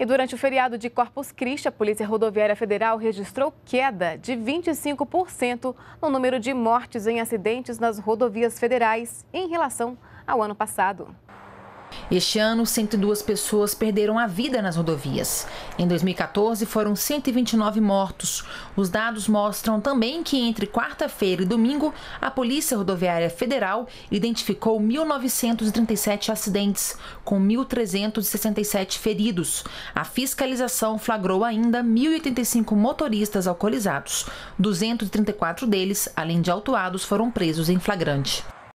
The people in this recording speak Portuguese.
E durante o feriado de Corpus Christi, a Polícia Rodoviária Federal registrou queda de 25% no número de mortes em acidentes nas rodovias federais em relação ao ano passado. Este ano, 102 pessoas perderam a vida nas rodovias. Em 2014, foram 129 mortos. Os dados mostram também que entre quarta-feira e domingo, a Polícia Rodoviária Federal identificou 1.937 acidentes, com 1.367 feridos. A fiscalização flagrou ainda 1.085 motoristas alcoolizados. 234 deles, além de autuados, foram presos em flagrante.